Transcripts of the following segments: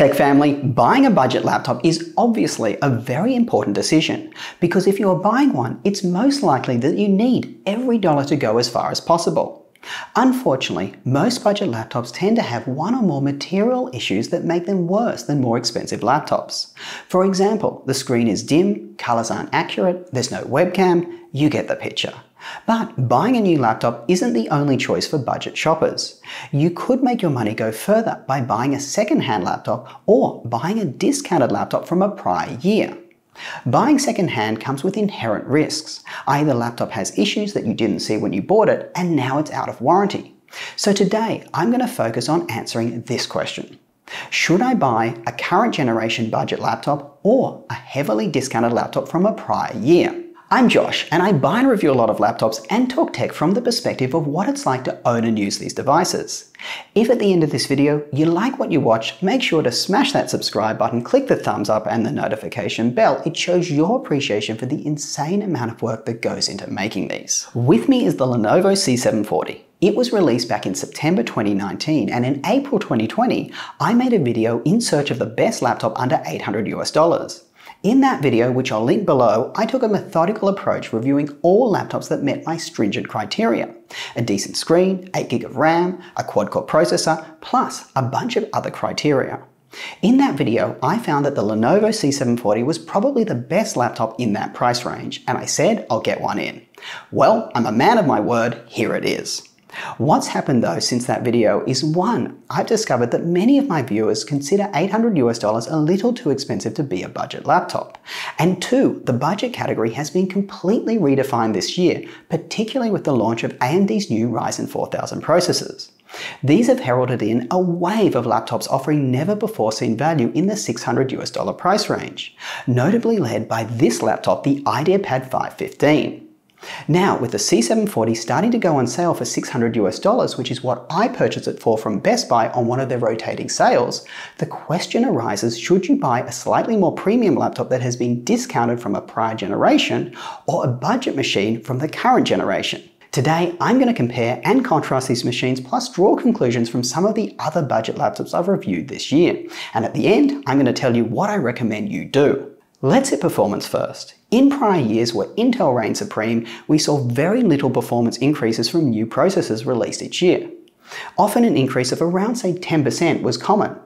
Tech family, buying a budget laptop is obviously a very important decision because if you are buying one, it's most likely that you need every dollar to go as far as possible. Unfortunately, most budget laptops tend to have one or more material issues that make them worse than more expensive laptops. For example, the screen is dim, colors aren't accurate, there's no webcam, you get the picture. But buying a new laptop isn't the only choice for budget shoppers. You could make your money go further by buying a second-hand laptop or buying a discounted laptop from a prior year. Buying secondhand comes with inherent risks, i.e. the laptop has issues that you didn't see when you bought it and now it's out of warranty. So today, I'm going to focus on answering this question. Should I buy a current generation budget laptop or a heavily discounted laptop from a prior year? I'm Josh, and I buy and review a lot of laptops and talk tech from the perspective of what it's like to own and use these devices. If at the end of this video you like what you watch, make sure to smash that subscribe button, click the thumbs up and the notification bell. It shows your appreciation for the insane amount of work that goes into making these. With me is the Lenovo C740. It was released back in September 2019 and in April 2020, I made a video in search of the best laptop under 800 US dollars. In that video, which I'll link below, I took a methodical approach reviewing all laptops that met my stringent criteria. A decent screen, 8GB of RAM, a quad-core processor, plus a bunch of other criteria. In that video, I found that the Lenovo C740 was probably the best laptop in that price range, and I said I'll get one in. Well, I'm a man of my word, here it is. What's happened though since that video is one, I've discovered that many of my viewers consider 800 US dollars a little too expensive to be a budget laptop. And two, the budget category has been completely redefined this year, particularly with the launch of AMD's new Ryzen 4000 processors. These have heralded in a wave of laptops offering never before seen value in the 600 US dollar price range, notably led by this laptop, the IdeaPad 515. Now, with the C740 starting to go on sale for 600 US dollars, which is what I purchased it for from Best Buy on one of their rotating sales, the question arises should you buy a slightly more premium laptop that has been discounted from a prior generation or a budget machine from the current generation? Today, I'm going to compare and contrast these machines plus draw conclusions from some of the other budget laptops I've reviewed this year. And at the end, I'm going to tell you what I recommend you do. Let's hit performance first. In prior years where Intel reigned supreme, we saw very little performance increases from new processors released each year. Often an increase of around say 10% was common.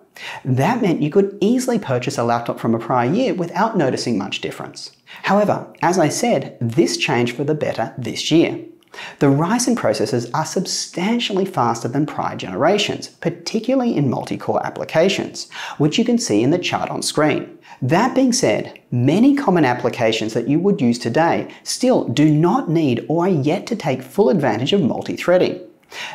That meant you could easily purchase a laptop from a prior year without noticing much difference. However, as I said, this changed for the better this year. The Ryzen processors are substantially faster than prior generations, particularly in multi-core applications, which you can see in the chart on screen. That being said, many common applications that you would use today still do not need or are yet to take full advantage of multi-threading.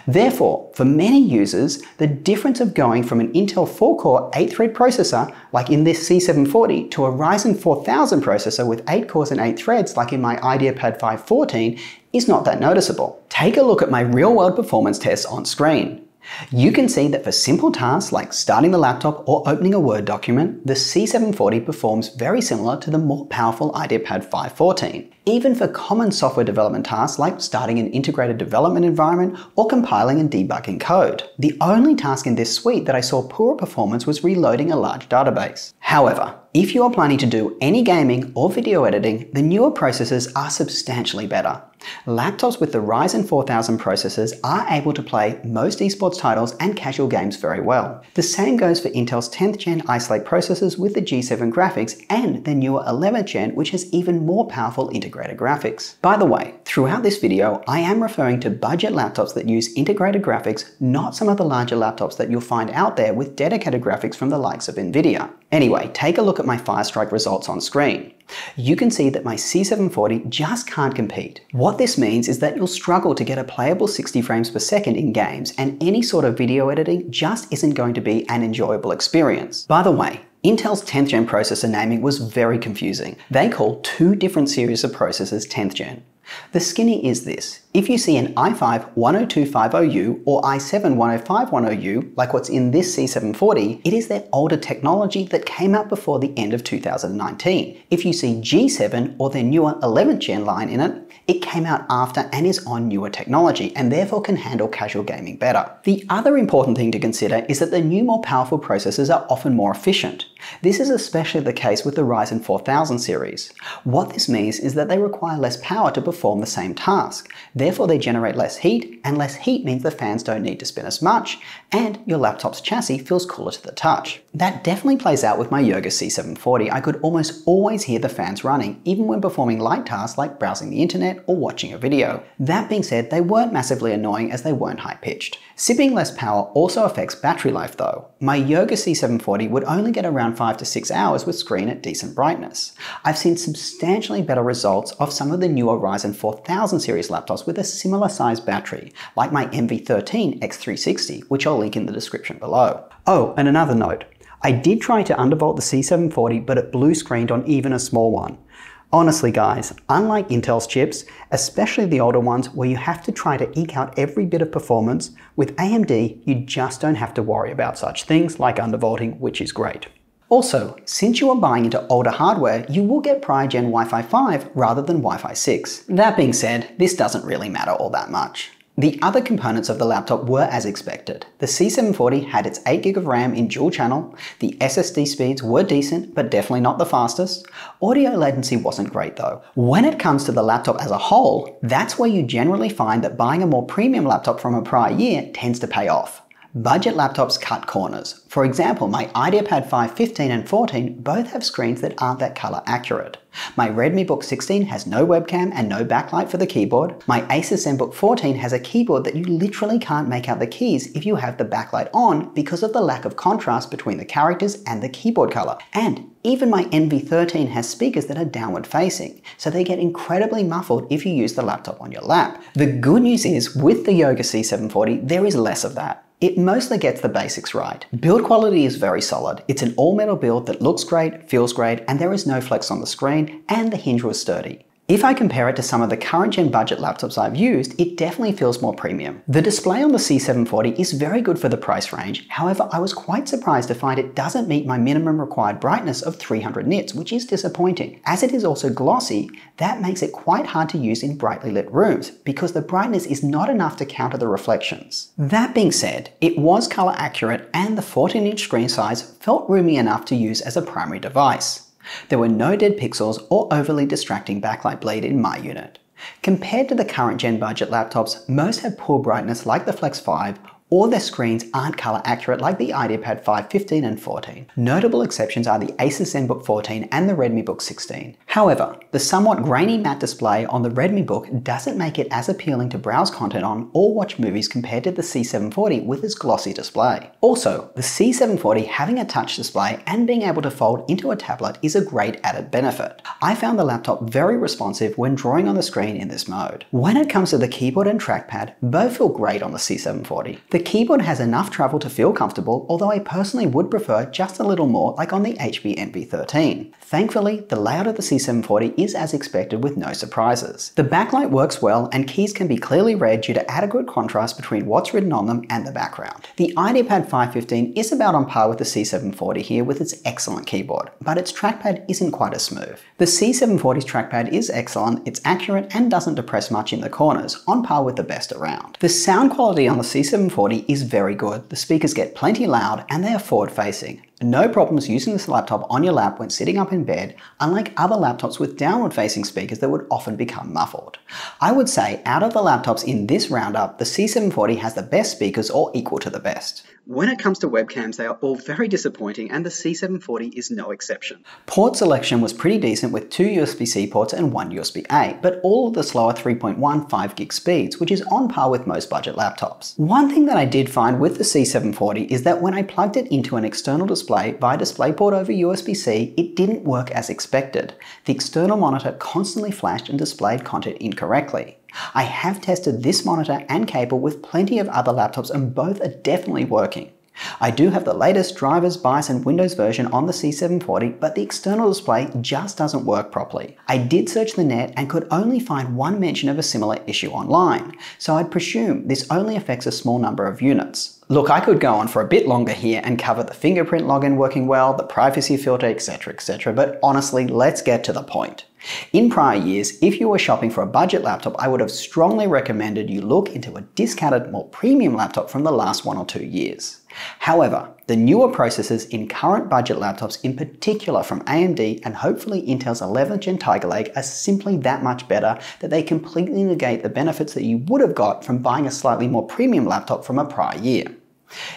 Therefore, for many users, the difference of going from an Intel 4-core 8-thread processor, like in this C740, to a Ryzen 4000 processor with 8 cores and 8 threads, like in my IdeaPad 514, is not that noticeable. Take a look at my real-world performance tests on screen. You can see that for simple tasks like starting the laptop or opening a Word document, the C740 performs very similar to the more powerful IdeaPad 514. Even for common software development tasks like starting an integrated development environment or compiling and debugging code. The only task in this suite that I saw poor performance was reloading a large database. However, if you are planning to do any gaming or video editing, the newer processors are substantially better. Laptops with the Ryzen 4000 processors are able to play most esports titles and casual games very well. The same goes for Intel's 10th gen Ice Lake processors with the G7 graphics and the newer 11th gen which has even more powerful integrated graphics. By the way, throughout this video I am referring to budget laptops that use integrated graphics, not some of the larger laptops that you'll find out there with dedicated graphics from the likes of Nvidia. Anyway, take a look at my Firestrike results on screen, you can see that my C740 just can't compete. What this means is that you'll struggle to get a playable 60 frames per second in games and any sort of video editing just isn't going to be an enjoyable experience. By the way, Intel's 10th gen processor naming was very confusing. They call two different series of processors 10th gen. The skinny is this. If you see an i5-10250U or i7-10510U, like what's in this C740, it is their older technology that came out before the end of 2019. If you see G7 or their newer 11th gen line in it, it came out after and is on newer technology and therefore can handle casual gaming better. The other important thing to consider is that the new more powerful processors are often more efficient. This is especially the case with the Ryzen 4000 series. What this means is that they require less power to perform the same task. Therefore, they generate less heat, and less heat means the fans don't need to spin as much, and your laptop's chassis feels cooler to the touch. That definitely plays out with my Yoga C740. I could almost always hear the fans running, even when performing light tasks like browsing the internet or watching a video. That being said, they weren't massively annoying as they weren't high-pitched. Sipping less power also affects battery life though. My Yoga C740 would only get around 5 to 6 hours with screen at decent brightness. I've seen substantially better results of some of the newer Ryzen 4000 series laptops with a similar size battery, like my MV13 X360, which I'll link in the description below. Oh, and another note, I did try to undervolt the C740, but it blue screened on even a small one. Honestly guys, unlike Intel's chips, especially the older ones where you have to try to eke out every bit of performance, with AMD you just don't have to worry about such things like undervolting, which is great. Also, since you are buying into older hardware, you will get prior gen Wi-Fi 5 rather than Wi-Fi 6. That being said, this doesn't really matter all that much. The other components of the laptop were as expected. The C740 had its 8GB of RAM in dual channel, the SSD speeds were decent but definitely not the fastest, audio latency wasn't great though. When it comes to the laptop as a whole, that's where you generally find that buying a more premium laptop from a prior year tends to pay off. Budget laptops cut corners. For example, my IdeaPad 5 15 and 14 both have screens that aren't that color accurate. My Redmi Book 16 has no webcam and no backlight for the keyboard. My Asus ZenBook 14 has a keyboard that you literally can't make out the keys if you have the backlight on because of the lack of contrast between the characters and the keyboard color. And even my NV13 has speakers that are downward facing, so they get incredibly muffled if you use the laptop on your lap. The good news is with the Yoga C740, there is less of that. It mostly gets the basics right. Build quality is very solid. It's an all metal build that looks great, feels great, and there is no flex on the screen, and the hinge was sturdy. If I compare it to some of the current gen budget laptops I've used, it definitely feels more premium. The display on the C740 is very good for the price range, however I was quite surprised to find it doesn't meet my minimum required brightness of 300 nits, which is disappointing. As it is also glossy, that makes it quite hard to use in brightly lit rooms, because the brightness is not enough to counter the reflections. That being said, it was color accurate and the 14 inch screen size felt roomy enough to use as a primary device. There were no dead pixels or overly distracting backlight bleed in my unit. Compared to the current gen budget laptops, most have poor brightness like the Flex 5 or their screens aren't color accurate like the IdeaPad 5 15 and 14. Notable exceptions are the Asus ZenBook 14 and the Redmi Book 16. However, the somewhat grainy matte display on the Redmi Book doesn't make it as appealing to browse content on or watch movies compared to the C740 with its glossy display. Also, the C740 having a touch display and being able to fold into a tablet is a great added benefit. I found the laptop very responsive when drawing on the screen in this mode. When it comes to the keyboard and trackpad, both feel great on the C740. The the keyboard has enough travel to feel comfortable, although I personally would prefer just a little more like on the HP NV13. Thankfully, the layout of the C740 is as expected with no surprises. The backlight works well and keys can be clearly read due to adequate contrast between what's written on them and the background. The IdeaPad 515 is about on par with the C740 here with its excellent keyboard, but its trackpad isn't quite as smooth. The C740's trackpad is excellent, it's accurate and doesn't depress much in the corners, on par with the best around. The sound quality on the C740 is very good. The speakers get plenty loud and they are forward facing. No problems using this laptop on your lap when sitting up in bed, unlike other laptops with downward facing speakers that would often become muffled. I would say out of the laptops in this roundup, the C740 has the best speakers or equal to the best. When it comes to webcams, they are all very disappointing and the C740 is no exception. Port selection was pretty decent with two USB-C ports and one USB-A, but all of the slower 3.15 gig speeds, which is on par with most budget laptops. One thing that I did find with the C740 is that when I plugged it into an external display display via DisplayPort over USB-C, it didn't work as expected. The external monitor constantly flashed and displayed content incorrectly. I have tested this monitor and cable with plenty of other laptops and both are definitely working. I do have the latest drivers, BIOS and Windows version on the C740, but the external display just doesn't work properly. I did search the net and could only find one mention of a similar issue online, so I'd presume this only affects a small number of units. Look, I could go on for a bit longer here and cover the fingerprint login working well, the privacy filter, etc, etc, but honestly, let's get to the point. In prior years, if you were shopping for a budget laptop, I would have strongly recommended you look into a discounted, more premium laptop from the last one or two years. However, the newer processors in current budget laptops, in particular from AMD and hopefully Intel's 11th gen Tiger Lake, are simply that much better that they completely negate the benefits that you would have got from buying a slightly more premium laptop from a prior year.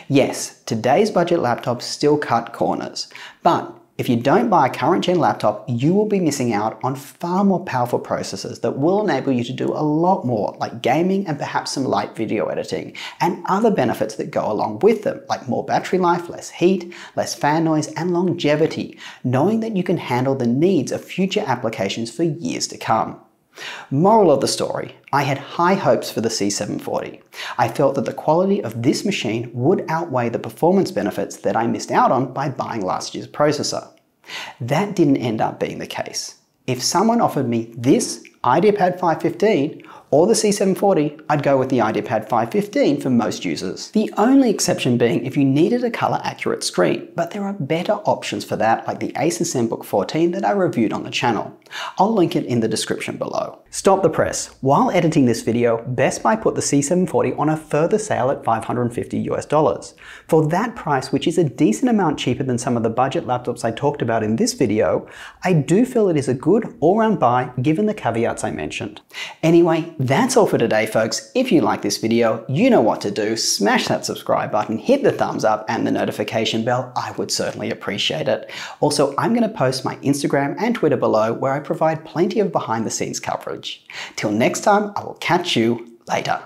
Yes, today's budget laptops still cut corners, but if you don't buy a current gen laptop, you will be missing out on far more powerful processors that will enable you to do a lot more, like gaming and perhaps some light video editing, and other benefits that go along with them, like more battery life, less heat, less fan noise, and longevity, knowing that you can handle the needs of future applications for years to come. Moral of the story, I had high hopes for the C740. I felt that the quality of this machine would outweigh the performance benefits that I missed out on by buying last year's processor. That didn't end up being the case. If someone offered me this IdeaPad 515, or the C740, I'd go with the IdeaPad 515 for most users. The only exception being if you needed a color accurate screen, but there are better options for that like the Asus ZenBook 14 that I reviewed on the channel. I'll link it in the description below. Stop the press. While editing this video, Best Buy put the C740 on a further sale at 550 US dollars. For that price, which is a decent amount cheaper than some of the budget laptops I talked about in this video, I do feel it is a good all-round buy given the caveats I mentioned. Anyway, that's all for today, folks. If you like this video, you know what to do. Smash that subscribe button, hit the thumbs up and the notification bell. I would certainly appreciate it. Also, I'm going to post my Instagram and Twitter below where I provide plenty of behind the scenes coverage. Till next time, I will catch you later.